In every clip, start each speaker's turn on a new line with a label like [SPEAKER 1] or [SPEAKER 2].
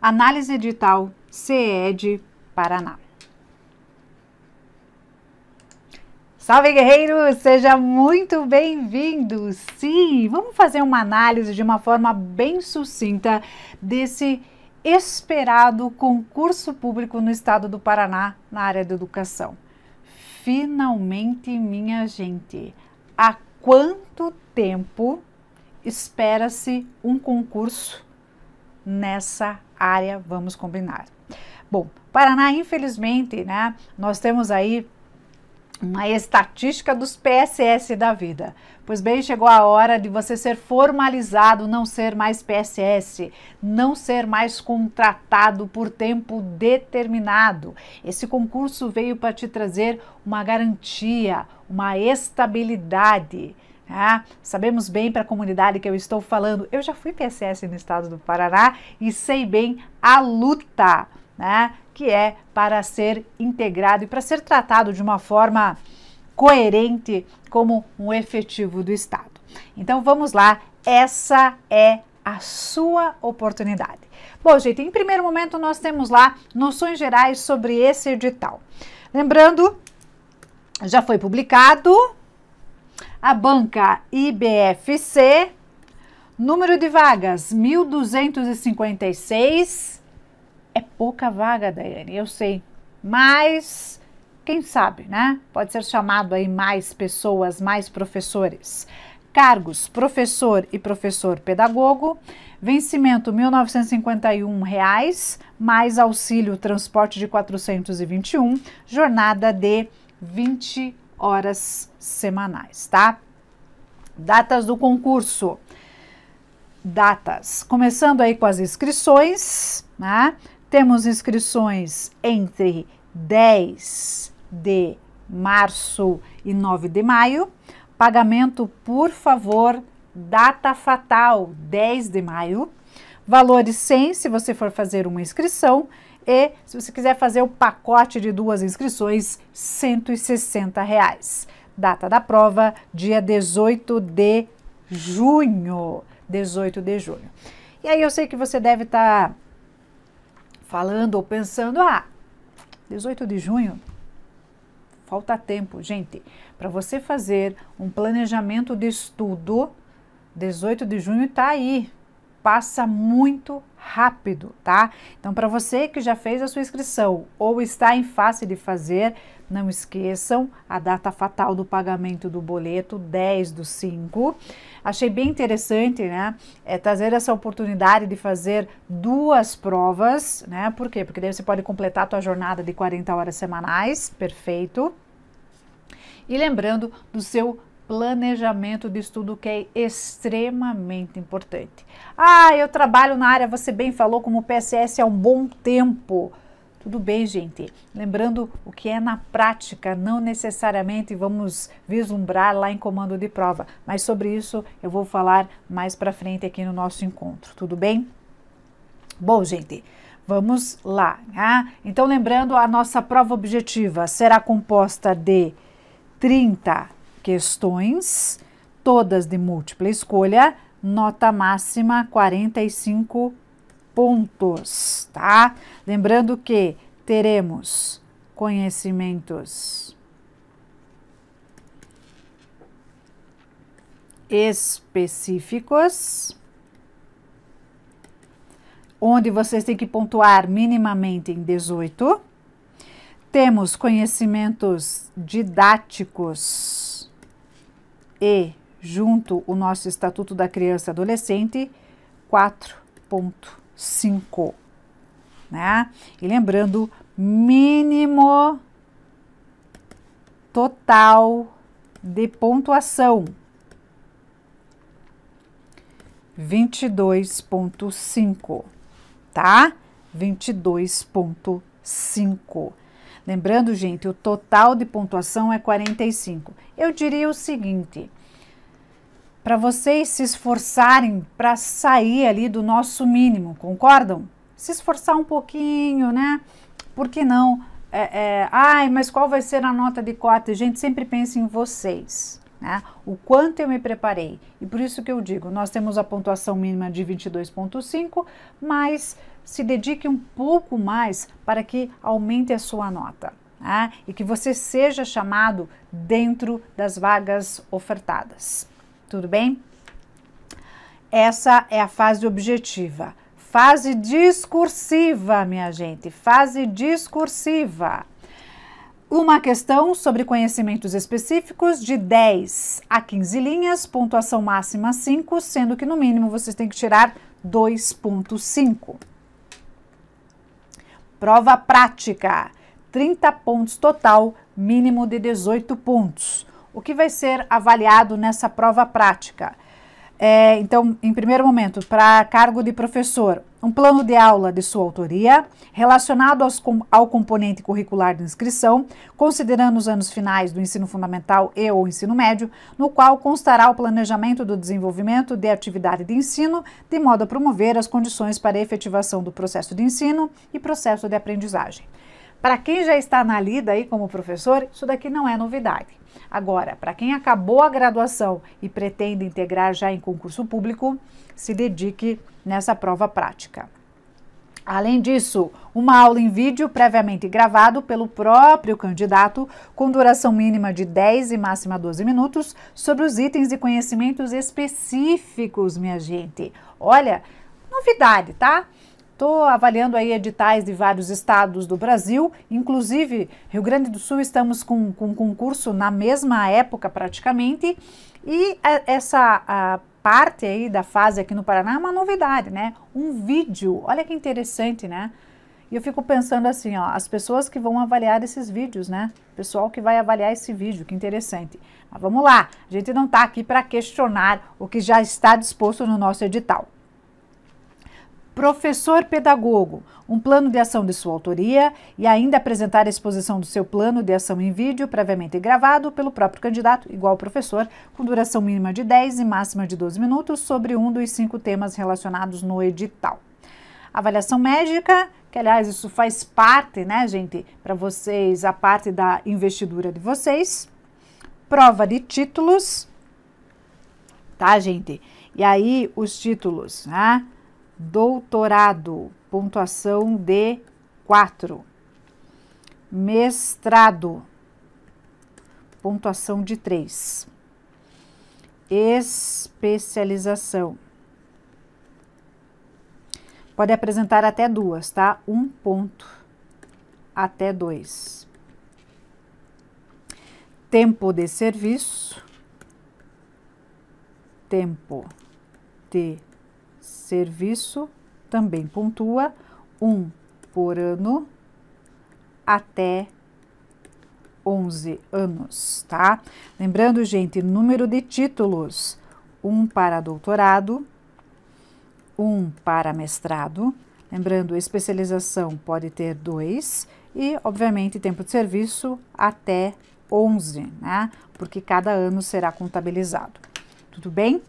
[SPEAKER 1] Análise edital CED Paraná. Salve guerreiros, seja muito bem-vindo. Sim, vamos fazer uma análise de uma forma bem sucinta desse esperado concurso público no estado do Paraná na área da educação. Finalmente, minha gente, há quanto tempo espera-se um concurso nessa área, vamos combinar. Bom, Paraná, infelizmente, né, nós temos aí uma estatística dos PSS da vida. Pois bem, chegou a hora de você ser formalizado, não ser mais PSS, não ser mais contratado por tempo determinado. Esse concurso veio para te trazer uma garantia, uma estabilidade. Ah, sabemos bem para a comunidade que eu estou falando. Eu já fui PSS no estado do Paraná e sei bem a luta, né, que é para ser integrado e para ser tratado de uma forma coerente como um efetivo do Estado. Então vamos lá, essa é a sua oportunidade. Bom, gente, em primeiro momento nós temos lá noções gerais sobre esse edital. Lembrando, já foi publicado, a banca IBFC, número de vagas 1256. É pouca vaga, Daiane, eu sei, mas quem sabe, né? Pode ser chamado aí mais pessoas, mais professores cargos professor e professor pedagogo, vencimento R$ 1.951, reais, mais auxílio transporte de 421, jornada de 20 horas semanais, tá? Datas do concurso. Datas. Começando aí com as inscrições, né? Temos inscrições entre 10 de março e 9 de maio. Pagamento, por favor, data fatal, 10 de maio. Valores 100 se você for fazer uma inscrição e, se você quiser fazer o pacote de duas inscrições, R$ 160. Reais. Data da prova, dia 18 de junho. 18 de junho. E aí eu sei que você deve estar tá falando ou pensando, ah, 18 de junho, falta tempo, gente. Para você fazer um planejamento de estudo, 18 de junho está aí. Passa muito rápido, tá? Então, para você que já fez a sua inscrição ou está em fase de fazer, não esqueçam a data fatal do pagamento do boleto, 10 do 5. Achei bem interessante, né? É trazer essa oportunidade de fazer duas provas, né? Por quê? Porque daí você pode completar a tua jornada de 40 horas semanais, perfeito. E lembrando do seu planejamento de estudo que é extremamente importante. Ah, eu trabalho na área, você bem falou, como PSS há um bom tempo. Tudo bem, gente. Lembrando o que é na prática, não necessariamente vamos vislumbrar lá em comando de prova, mas sobre isso eu vou falar mais para frente aqui no nosso encontro. Tudo bem? Bom, gente, vamos lá. Né? Então, lembrando, a nossa prova objetiva será composta de 30 questões, todas de múltipla escolha, nota máxima 45 pontos, tá? Lembrando que teremos conhecimentos específicos, onde vocês têm que pontuar minimamente em 18. Temos conhecimentos didáticos e, junto o nosso Estatuto da Criança e Adolescente, 4.5. Né? E lembrando, mínimo total de pontuação 22.5, tá? 22.5. Lembrando, gente, o total de pontuação é 45. Eu diria o seguinte: para vocês se esforçarem para sair ali do nosso mínimo, concordam? Se esforçar um pouquinho, né? Por que não? É, é, ai, mas qual vai ser a nota de cota? Gente, sempre pense em vocês né? O quanto eu me preparei. E por isso que eu digo, nós temos a pontuação mínima de 22.5, mas se dedique um pouco mais para que aumente a sua nota. Né? E que você seja chamado dentro das vagas ofertadas. Tudo bem? Essa é a fase objetiva. Fase discursiva, minha gente, fase discursiva. Uma questão sobre conhecimentos específicos de 10 a 15 linhas, pontuação máxima 5, sendo que no mínimo vocês têm que tirar 2,5. Prova prática: 30 pontos total, mínimo de 18 pontos. O que vai ser avaliado nessa prova prática? É, então, em primeiro momento, para cargo de professor, um plano de aula de sua autoria, relacionado aos, ao componente curricular de inscrição, considerando os anos finais do ensino fundamental e ou ensino médio, no qual constará o planejamento do desenvolvimento de atividade de ensino, de modo a promover as condições para a efetivação do processo de ensino e processo de aprendizagem. Para quem já está na lida aí como professor, isso daqui não é novidade. Agora, para quem acabou a graduação e pretende integrar já em concurso público, se dedique nessa prova prática. Além disso, uma aula em vídeo previamente gravado pelo próprio candidato, com duração mínima de 10 e máxima 12 minutos, sobre os itens e conhecimentos específicos, minha gente. Olha, novidade, tá? Estou avaliando aí editais de vários estados do Brasil, inclusive Rio Grande do Sul estamos com, com um concurso na mesma época praticamente, e a, é, essa a parte aí da fase aqui no Paraná é uma novidade, né? Um vídeo, olha que interessante, né? E eu fico pensando assim, ó, as pessoas que vão avaliar esses vídeos, né? O pessoal que vai avaliar esse vídeo, que interessante. Mas vamos lá, a gente não está aqui para questionar o que já está disposto no nosso edital. Professor Pedagogo, um plano de ação de sua autoria e ainda apresentar a exposição do seu plano de ação em vídeo previamente gravado pelo próprio candidato, igual professor, com duração mínima de 10 e máxima de 12 minutos sobre um dos cinco temas relacionados no edital. Avaliação médica, que aliás isso faz parte, né, gente, para vocês, a parte da investidura de vocês. Prova de títulos, tá, gente? E aí os títulos, né? doutorado, pontuação de 4. Mestrado, pontuação de 3. Especialização. Pode apresentar até duas, tá? Um ponto até dois. Tempo de serviço. Tempo de serviço também pontua um por ano até 11 anos, tá? Lembrando, gente, número de títulos: um para doutorado, um para mestrado. Lembrando, especialização pode ter dois e, obviamente, tempo de serviço até 11, né? Porque cada ano será contabilizado. Tudo bem?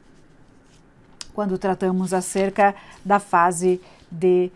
[SPEAKER 1] quando tratamos acerca da fase de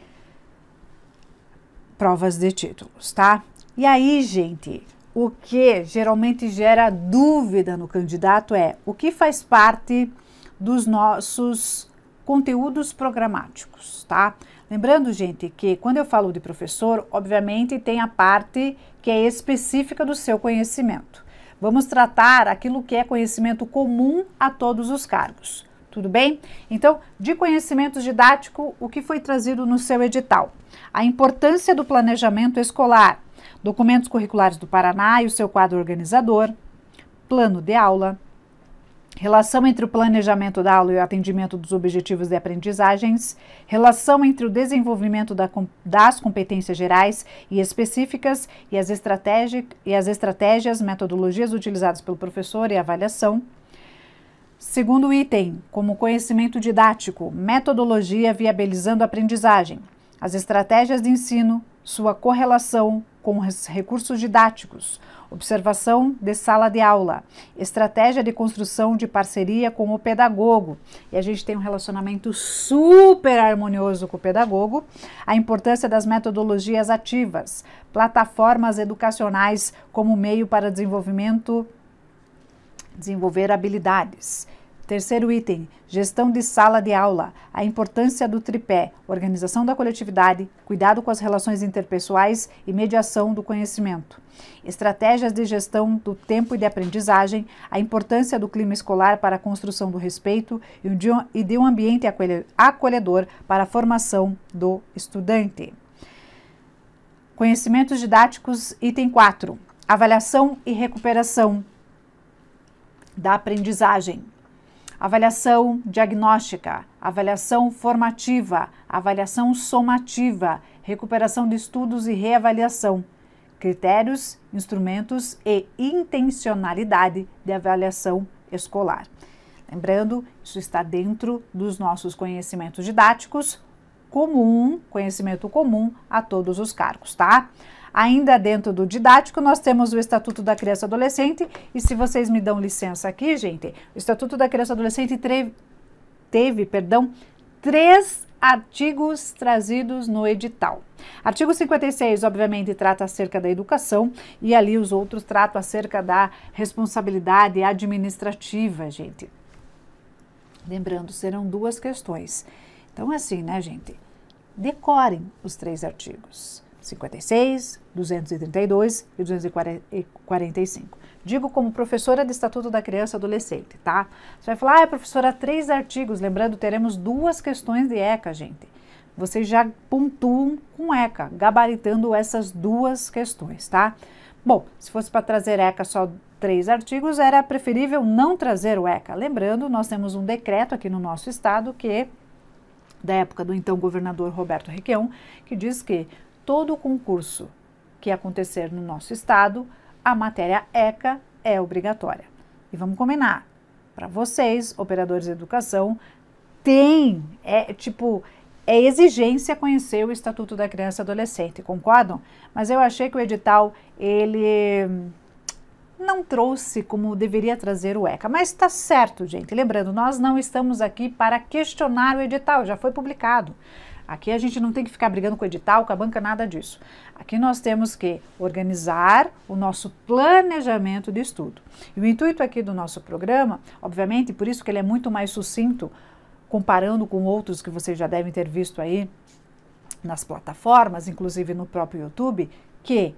[SPEAKER 1] provas de títulos, tá? E aí, gente, o que geralmente gera dúvida no candidato é o que faz parte dos nossos conteúdos programáticos, tá? Lembrando, gente, que quando eu falo de professor, obviamente tem a parte que é específica do seu conhecimento. Vamos tratar aquilo que é conhecimento comum a todos os cargos. Tudo bem? Então, de conhecimento didático, o que foi trazido no seu edital? A importância do planejamento escolar, documentos curriculares do Paraná e o seu quadro organizador, plano de aula, relação entre o planejamento da aula e o atendimento dos objetivos de aprendizagens, relação entre o desenvolvimento da, das competências gerais e específicas e as, e as estratégias, metodologias utilizadas pelo professor e avaliação. Segundo item, como conhecimento didático, metodologia viabilizando a aprendizagem, as estratégias de ensino, sua correlação com os recursos didáticos, observação de sala de aula, estratégia de construção de parceria com o pedagogo. E a gente tem um relacionamento super harmonioso com o pedagogo, a importância das metodologias ativas, plataformas educacionais como meio para desenvolvimento desenvolver habilidades. Terceiro item, gestão de sala de aula, a importância do tripé, organização da coletividade, cuidado com as relações interpessoais e mediação do conhecimento. Estratégias de gestão do tempo e de aprendizagem, a importância do clima escolar para a construção do respeito e de um ambiente acolhedor para a formação do estudante. Conhecimentos didáticos, item 4, avaliação e recuperação da aprendizagem. Avaliação diagnóstica, avaliação formativa, avaliação somativa, recuperação de estudos e reavaliação, critérios, instrumentos e intencionalidade de avaliação escolar. Lembrando, isso está dentro dos nossos conhecimentos didáticos comum, conhecimento comum a todos os cargos, tá? Ainda dentro do didático, nós temos o Estatuto da Criança e Adolescente, e se vocês me dão licença aqui, gente, o Estatuto da Criança e Adolescente teve, teve perdão, três artigos trazidos no edital. Artigo 56, obviamente, trata acerca da educação e ali os outros tratam acerca da responsabilidade administrativa, gente. Lembrando, serão duas questões. Então, é assim, né, gente? Decorem os três artigos. 56, 232 e 245. Digo como professora do Estatuto da Criança e Adolescente, tá? Você vai falar, ah, é professora, três artigos. Lembrando, teremos duas questões de ECA, gente. Vocês já pontuam com ECA, gabaritando essas duas questões, tá? Bom, se fosse para trazer ECA só três artigos, era preferível não trazer o ECA. Lembrando, nós temos um decreto aqui no nosso estado que da época do então governador Roberto Requião, que diz que todo o concurso que acontecer no nosso estado, a matéria ECA é obrigatória. E vamos combinar, para vocês, operadores de educação, tem, é tipo, é exigência conhecer o Estatuto da Criança e Adolescente, concordam? Mas eu achei que o edital, ele não trouxe como deveria trazer o ECA. Mas está certo, gente. Lembrando, nós não estamos aqui para questionar o edital, já foi publicado. Aqui a gente não tem que ficar brigando com o edital, com a banca, nada disso. Aqui nós temos que organizar o nosso planejamento de estudo. E o intuito aqui do nosso programa, obviamente, por isso que ele é muito mais sucinto, comparando com outros que vocês já devem ter visto aí nas plataformas, inclusive no próprio YouTube, que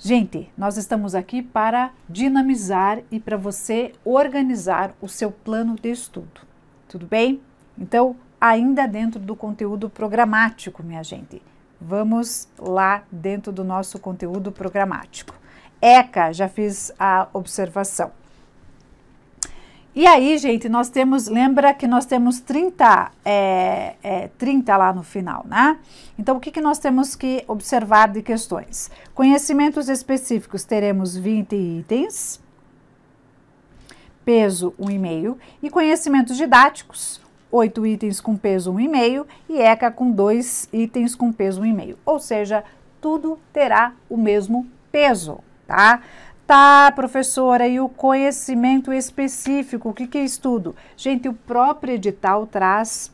[SPEAKER 1] Gente, nós estamos aqui para dinamizar e para você organizar o seu plano de estudo. Tudo bem? Então, ainda dentro do conteúdo programático, minha gente. Vamos lá dentro do nosso conteúdo programático. ECA, já fiz a observação. E aí, gente, nós temos, lembra que nós temos 30, é, é, 30 lá no final, né? Então, o que, que nós temos que observar de questões? Conhecimentos específicos, teremos 20 itens, peso 1,5 e conhecimentos didáticos, oito itens com peso 1,5 e ECA com dois itens com peso 1,5. Ou seja, tudo terá o mesmo peso, tá? Tá, professora, e o conhecimento específico, o que, que é estudo? Gente, o próprio edital traz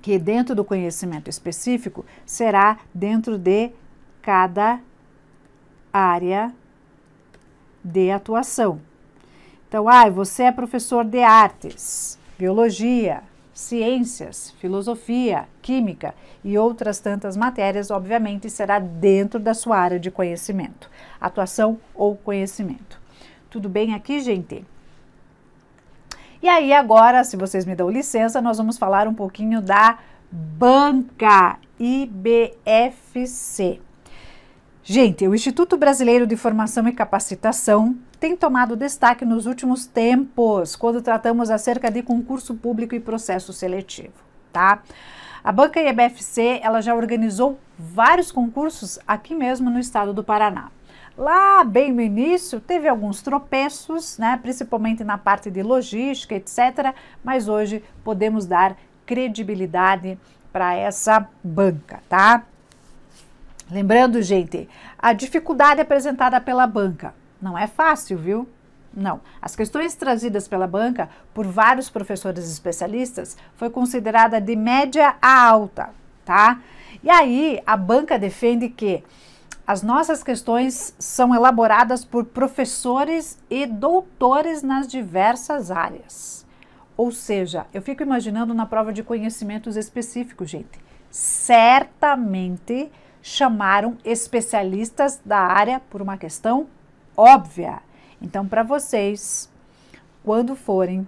[SPEAKER 1] que dentro do conhecimento específico será dentro de cada área de atuação. Então, ah, você é professor de artes biologia, ciências, filosofia, química e outras tantas matérias, obviamente, será dentro da sua área de conhecimento, atuação ou conhecimento. Tudo bem aqui, gente? E aí, agora, se vocês me dão licença, nós vamos falar um pouquinho da banca IBFC. Gente, o Instituto Brasileiro de Formação e Capacitação tem tomado destaque nos últimos tempos, quando tratamos acerca de concurso público e processo seletivo, tá? A banca IBFC, ela já organizou vários concursos aqui mesmo no estado do Paraná. Lá bem no início teve alguns tropeços, né, principalmente na parte de logística, etc, mas hoje podemos dar credibilidade para essa banca, tá? Lembrando, gente, a dificuldade apresentada pela banca não é fácil, viu? Não. As questões trazidas pela banca por vários professores especialistas foi considerada de média a alta, tá? E aí a banca defende que as nossas questões são elaboradas por professores e doutores nas diversas áreas. Ou seja, eu fico imaginando na prova de conhecimentos específicos, gente. Certamente chamaram especialistas da área por uma questão óbvia. Então, para vocês, quando forem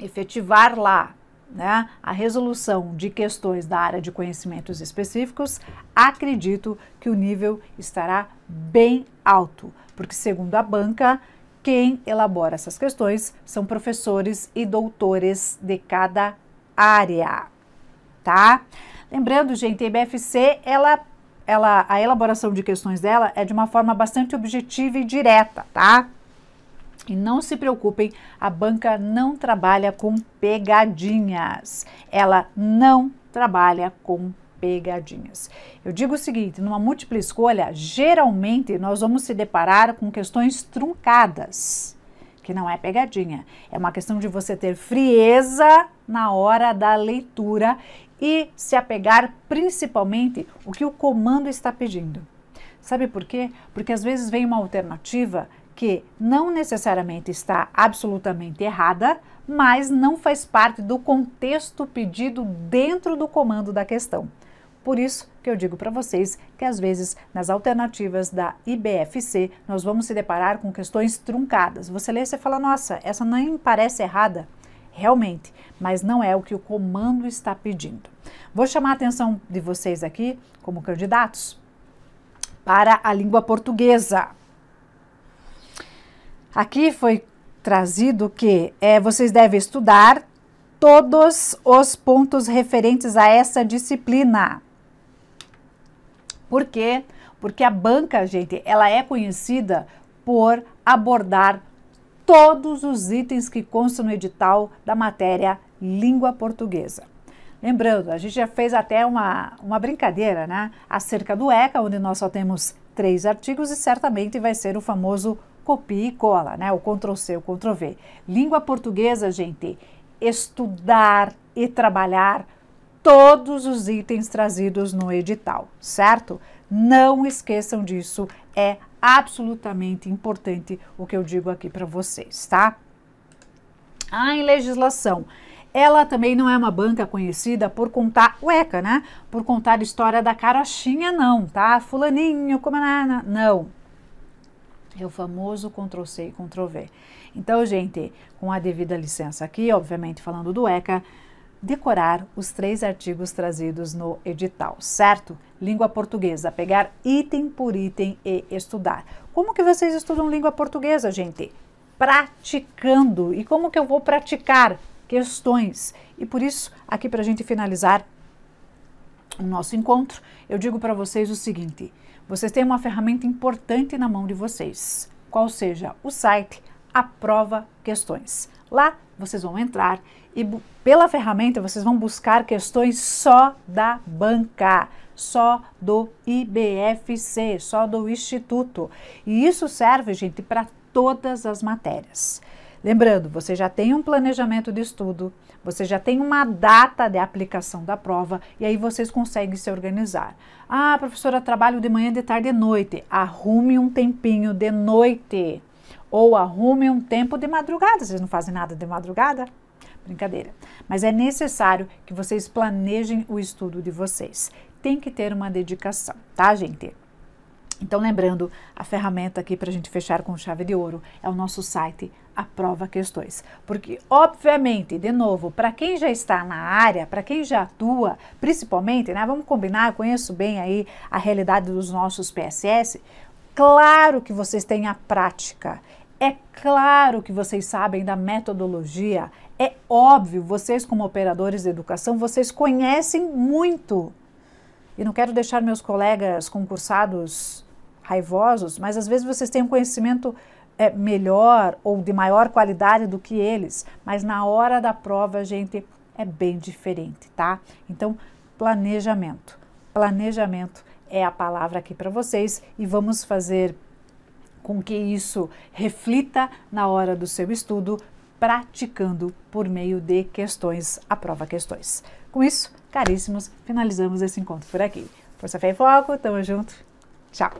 [SPEAKER 1] efetivar lá né, a resolução de questões da área de conhecimentos específicos, acredito que o nível estará bem alto, porque, segundo a banca, quem elabora essas questões são professores e doutores de cada área, tá? Lembrando, gente, a IBFC, ela ela, a elaboração de questões dela é de uma forma bastante objetiva e direta, tá? E não se preocupem, a banca não trabalha com pegadinhas. Ela não trabalha com pegadinhas. Eu digo o seguinte: numa múltipla escolha, geralmente nós vamos se deparar com questões truncadas, que não é pegadinha. É uma questão de você ter frieza na hora da leitura e se apegar principalmente o que o comando está pedindo. Sabe por quê? Porque às vezes vem uma alternativa que não necessariamente está absolutamente errada, mas não faz parte do contexto pedido dentro do comando da questão. Por isso que eu digo para vocês que às vezes nas alternativas da IBFC nós vamos se deparar com questões truncadas. Você lê e você fala: "Nossa, essa nem parece errada" realmente, mas não é o que o comando está pedindo. Vou chamar a atenção de vocês aqui, como candidatos, para a língua portuguesa. Aqui foi trazido que é, vocês devem estudar todos os pontos referentes a essa disciplina. Por quê? Porque a banca, gente, ela é conhecida por abordar todos os itens que constam no edital da matéria língua portuguesa. Lembrando, a gente já fez até uma, uma brincadeira, né? Acerca do ECA, onde nós só temos três artigos e certamente vai ser o famoso copia e cola, né? O Ctrl C, o Ctrl V. Língua portuguesa, gente, estudar e trabalhar todos os itens trazidos no edital, certo? Não esqueçam disso, é absolutamente importante o que eu digo aqui para vocês, tá? Ah, em legislação. Ela também não é uma banca conhecida por contar, ueca, né? Por contar história da carochinha, não, tá? Fulaninho, como é, nana, né, né? não. É o famoso Ctrl C e Ctrl V. Então, gente, com a devida licença aqui, obviamente falando do ECA, decorar os três artigos trazidos no edital, certo? Língua portuguesa, pegar item por item e estudar. Como que vocês estudam língua portuguesa, gente? Praticando. E como que eu vou praticar? Questões. E por isso, aqui para a gente finalizar o nosso encontro, eu digo para vocês o seguinte: vocês têm uma ferramenta importante na mão de vocês, qual seja o site Aprova Questões. Lá vocês vão entrar e pela ferramenta vocês vão buscar questões só da banca, só do IBFC, só do Instituto. E isso serve, gente, para todas as matérias. Lembrando, você já tem um planejamento de estudo, você já tem uma data de aplicação da prova e aí vocês conseguem se organizar. Ah, professora, trabalho de manhã, de tarde e noite. Arrume um tempinho de noite ou arrume um tempo de madrugada, vocês não fazem nada de madrugada? Brincadeira. Mas é necessário que vocês planejem o estudo de vocês. Tem que ter uma dedicação, tá, gente? Então, lembrando, a ferramenta aqui para a gente fechar com chave de ouro é o nosso site a Prova Questões. Porque, obviamente, de novo, para quem já está na área, para quem já atua, principalmente, né? Vamos combinar, eu conheço bem aí a realidade dos nossos PSS. Claro que vocês têm a prática. É claro que vocês sabem da metodologia, é óbvio, vocês como operadores de educação, vocês conhecem muito. E não quero deixar meus colegas concursados raivosos, mas às vezes vocês têm um conhecimento é, melhor ou de maior qualidade do que eles, mas na hora da prova, gente, é bem diferente, tá? Então, planejamento. Planejamento é a palavra aqui para vocês e vamos fazer com que isso reflita na hora do seu estudo, praticando por meio de questões, a prova questões. Com isso, caríssimos, finalizamos esse encontro por aqui. Força Fé e Foco, tamo junto. Tchau!